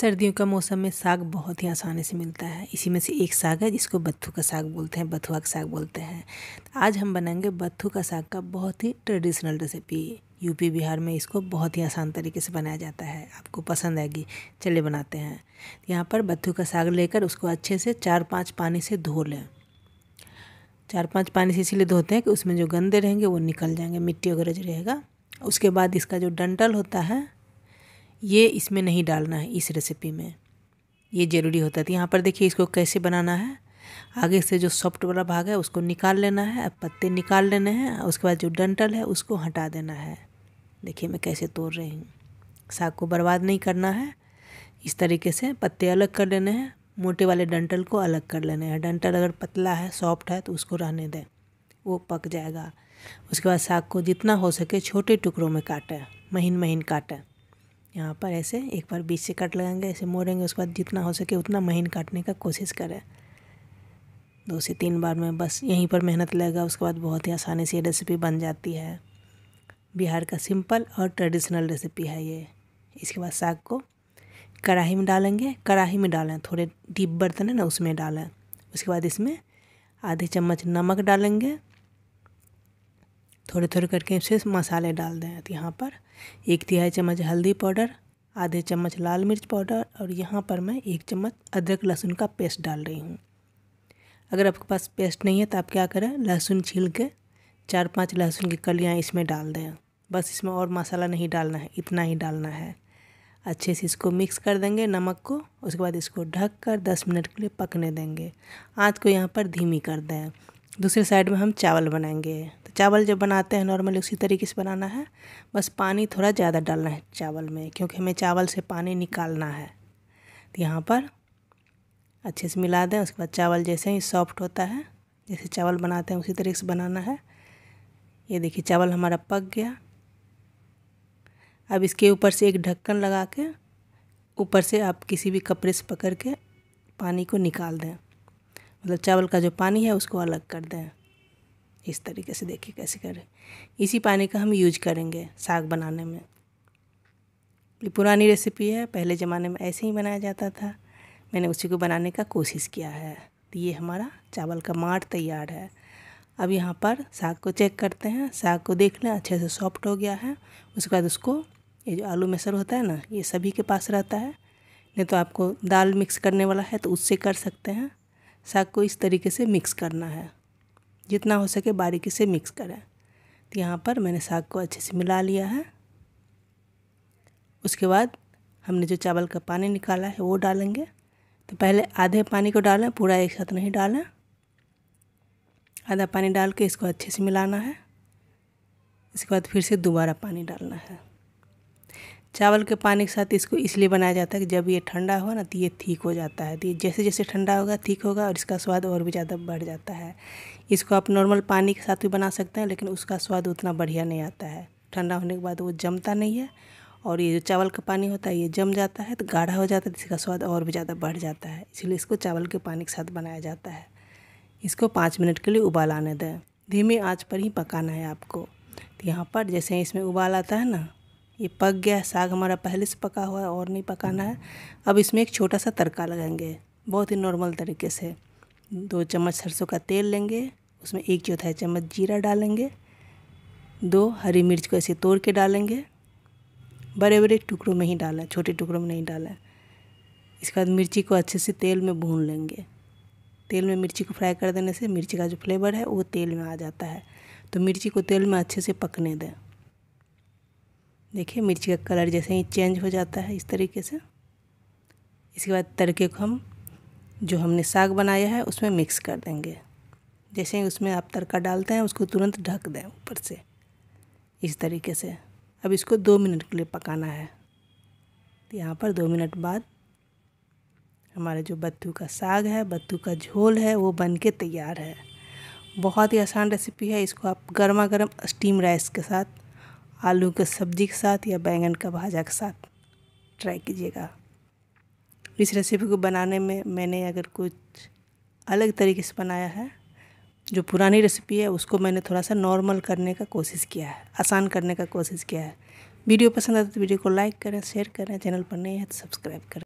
सर्दियों का मौसम में साग बहुत ही आसानी से मिलता है इसी में से एक साग है जिसको बत्थू का साग बोलते हैं बथुआ का साग बोलते हैं आज हम बनाएंगे बत्थू का साग का बहुत ही ट्रेडिशनल रेसिपी यूपी बिहार में इसको बहुत ही आसान तरीके से बनाया जाता है आपको पसंद आएगी चले बनाते हैं यहाँ पर बत्थू का साग लेकर उसको अच्छे से चार पाँच पानी से धो लें चार पाँच पानी से इसीलिए धोते हैं कि उसमें जो गंदे रहेंगे वो निकल जाएंगे मिट्टी वगैरह जो रहेगा उसके बाद इसका जो डंटल होता है ये इसमें नहीं डालना है इस रेसिपी में ये ज़रूरी होता था तो यहाँ पर देखिए इसको कैसे बनाना है आगे से जो सॉफ्ट वाला भाग है उसको निकाल लेना है पत्ते निकाल लेने हैं उसके बाद जो डंटल है उसको हटा देना है देखिए मैं कैसे तोड़ रही हूँ साग को बर्बाद नहीं करना है इस तरीके से पत्ते अलग कर लेने हैं मोटे वाले डंटल को अलग कर लेने हैं डंटल अगर पतला है सॉफ्ट है तो उसको रहने दें वो पक जाएगा उसके बाद साग को जितना हो सके छोटे टुकड़ों में काटें महीन महीन काटें यहाँ पर ऐसे एक बार बीच से कट लगाएंगे ऐसे मोड़ेंगे उसके बाद जितना हो सके उतना महीन काटने का कोशिश करें दो से तीन बार में बस यहीं पर मेहनत लगेगा उसके बाद बहुत ही आसानी से ये रेसिपी बन जाती है बिहार का सिंपल और ट्रेडिशनल रेसिपी है ये इसके बाद साग को कढ़ाही में डालेंगे कढ़ाही में डालें थोड़े डीप बर्तन है ना उसमें डालें उसके बाद इसमें आधे चम्मच नमक डालेंगे थोड़े थोड़े करके इसे मसाले डाल दें तो यहाँ पर एक तिहाई चम्मच हल्दी पाउडर आधे चम्मच लाल मिर्च पाउडर और यहाँ पर मैं एक चम्मच अदरक लहसुन का पेस्ट डाल रही हूँ अगर आपके पास पेस्ट नहीं है तो आप क्या करें लहसुन छील के चार पाँच लहसुन की कलियाँ इसमें डाल दें बस इसमें और मसाला नहीं डालना है इतना ही डालना है अच्छे से इसको मिक्स कर देंगे नमक को उसके बाद इसको ढक कर दस मिनट के लिए पकने देंगे आँच को यहाँ पर धीमी कर दें दूसरे साइड में हम चावल बनाएंगे तो चावल जब बनाते हैं नॉर्मली उसी तरीके से बनाना है बस पानी थोड़ा ज़्यादा डालना है चावल में क्योंकि हमें चावल से पानी निकालना है तो यहाँ पर अच्छे से मिला दें उसके बाद चावल जैसे ही सॉफ्ट होता है जैसे चावल बनाते हैं उसी तरीके से बनाना है ये देखिए चावल हमारा पक गया अब इसके ऊपर से एक ढक्कन लगा के ऊपर से आप किसी भी कपड़े से पकड़ के पानी को निकाल दें मतलब चावल का जो पानी है उसको अलग कर दें इस तरीके से देखिए कैसे करें इसी पानी का हम यूज करेंगे साग बनाने में ये पुरानी रेसिपी है पहले ज़माने में ऐसे ही बनाया जाता था मैंने उसी को बनाने का कोशिश किया है तो ये हमारा चावल का माट तैयार है अब यहाँ पर साग को चेक करते हैं साग को देख लें अच्छे से सॉफ्ट हो गया है उसके बाद उसको ये जो आलू मैसर होता है ना ये सभी के पास रहता है नहीं तो आपको दाल मिक्स करने वाला है तो उससे कर सकते हैं साग को इस तरीके से मिक्स करना है जितना हो सके बारीकी से मिक्स करें तो यहाँ पर मैंने साग को अच्छे से मिला लिया है उसके बाद हमने जो चावल का पानी निकाला है वो डालेंगे तो पहले आधे पानी को डालें पूरा एक साथ नहीं डालें आधा पानी डाल के इसको अच्छे से मिलाना है इसके बाद फिर से दोबारा पानी डालना है चावल के पानी के साथ इसको इसलिए बनाया जाता है कि जब ये ठंडा हुआ ना तो ये ठीक हो जाता है तो ये जैसे जैसे ठंडा होगा ठीक होगा और इसका स्वाद और भी ज़्यादा बढ़ जाता है इसको आप नॉर्मल पानी के साथ भी बना सकते हैं लेकिन उसका स्वाद उतना बढ़िया नहीं आता है ठंडा होने के बाद वो जमता नहीं है और ये जो चावल का पानी होता है ये जम जाता है तो गाढ़ा हो जाता है तो इसका स्वाद और भी ज़्यादा बढ़ जाता है इसलिए इसको चावल के पानी के साथ बनाया जाता है इसको पाँच मिनट के लिए उबाल आने दें धीमी आँच पर ही पकाना है आपको तो यहाँ पर जैसे इसमें उबाल आता है ना ये पक गया साग हमारा पहले से पका हुआ है और नहीं पकाना है अब इसमें एक छोटा सा तड़का लगाएंगे बहुत ही नॉर्मल तरीके से दो चम्मच सरसों का तेल लेंगे उसमें एक चौथाई चम्मच जीरा डालेंगे दो हरी मिर्च को ऐसे तोड़ के डालेंगे बड़े बड़े टुकड़ों में ही डालें छोटे टुकड़ों में नहीं डालें इसके बाद मिर्ची को अच्छे से तेल में भून लेंगे तेल में मिर्ची को फ्राई कर देने से मिर्ची का जो फ्लेवर है वो तेल में आ जाता है तो मिर्ची को तेल में अच्छे से पकने दें देखिए मिर्ची का कलर जैसे ही चेंज हो जाता है इस तरीके से इसके बाद तड़के को हम जो हमने साग बनाया है उसमें मिक्स कर देंगे जैसे ही उसमें आप तड़का डालते हैं उसको तुरंत ढक दें ऊपर से इस तरीके से अब इसको दो मिनट के लिए पकाना है तो यहाँ पर दो मिनट बाद हमारा जो बत्तू का साग है बत्तू का झोल है वो बन के तैयार है बहुत ही आसान रेसिपी है इसको आप गर्मा गर्म स्टीम राइस के साथ आलू के सब्जी के साथ या बैंगन का भाजा के साथ ट्राई कीजिएगा इस रेसिपी को बनाने में मैंने अगर कुछ अलग तरीके से बनाया है जो पुरानी रेसिपी है उसको मैंने थोड़ा सा नॉर्मल करने का कोशिश किया है आसान करने का कोशिश किया है वीडियो पसंद आता तो वीडियो को लाइक करें शेयर करें चैनल पर नहीं है तो सब्सक्राइब करें